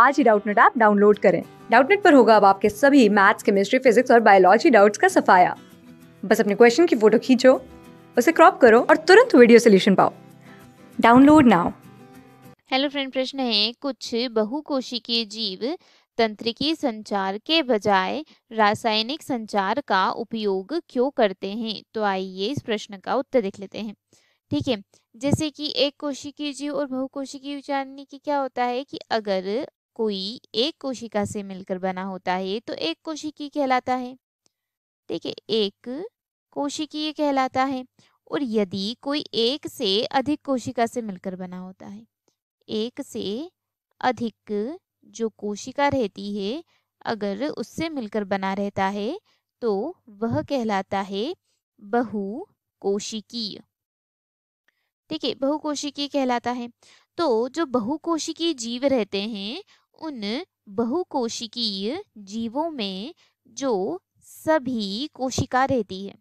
आज ही Doubtnut app download करें डाउटनेट पर होगा अब आपके सभी मैथ्स केमिस्ट्री फिजिक्स और बायोलॉजी डाउट्स का सफाया बस अपने क्वेश्चन की फोटो खींचो उसे क्रॉप करो और तुरंत वीडियो सोल्यूशन पाओ डाउनलोड नाउ हेलो फ्रेंड प्रश्न है कुछ बहुकोशिकीय जीव तंत्रिकी संचार के बजाय रासायनिक संचार का उपयोग क्यों करते हैं तो आइए इस प्रश्न का उत्तर देख लेते हैं ठीक है जैसे कि एक कोशिकीय जीव और बहुकोशिकीय जानने की क्या होता है कि अगर कोई एक कोशिका से मिलकर बना होता है तो एक कोशिकी कहलाता है ठीक है एक कोशिकीय कहलाता है और यदि कोई एक से अधिक कोशिका से मिलकर बना होता है एक से अधिक जो कोशिका रहती है अगर उससे मिलकर बना रहता है तो वह कहलाता है बहु कोशिकीय ठीक है बहु कोशिकीय कहलाता है तो जो बहु कोशिकीय जीव रहते हैं उन बहुकोशिकीय जीवों में जो सभी कोशिका रहती है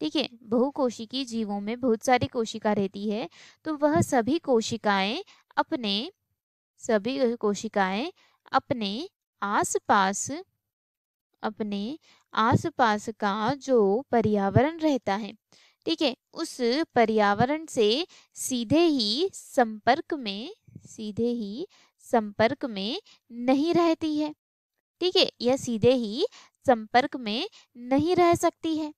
ठीक है बहुकोशिकीय जीवों में बहुत सारी कोशिका रहती है तो वह सभी कोशिकाएं अपने सभी कोशिकाएं अपने आसपास अपने आसपास का जो पर्यावरण रहता है ठीक है उस पर्यावरण से सीधे ही संपर्क में सीधे ही संपर्क में नहीं रहती है ठीक है यह सीधे ही संपर्क में नहीं रह सकती है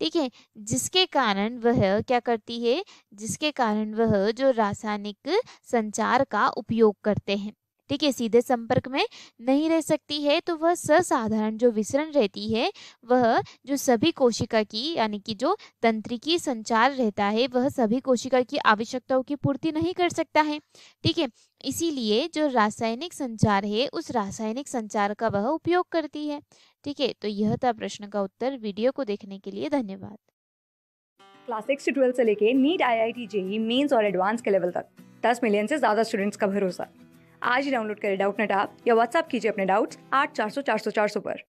ठीक है जिसके कारण वह क्या करती है जिसके कारण वह जो रासायनिक संचार का उपयोग करते हैं ठीक है सीधे संपर्क में नहीं रह सकती है तो वह ससाधारण जो विसरण रहती है वह जो सभी कोशिका की यानी कि जो तंत्रिकी संचार रहता है वह सभी कोशिका की आवश्यकताओं की पूर्ति नहीं कर सकता है ठीक है इसीलिए जो रासायनिक संचार है उस रासायनिक संचार का वह उपयोग करती है ठीक है तो यह था प्रश्न का उत्तर वीडियो को देखने के लिए धन्यवाद क्लास सिक्स से ट्वेल्थ से लेके NEET I I T JEE mains और एडवांस के लेवल तक दस मिलियन से ज़्यादा स्टूडेंट्स का भरोसा आज ही डाउनलोड करें डाउट ऐप या व्हाट्सअप कीजिए अपने डाउट्स आठ चार सौ चार सौ चार सौ पर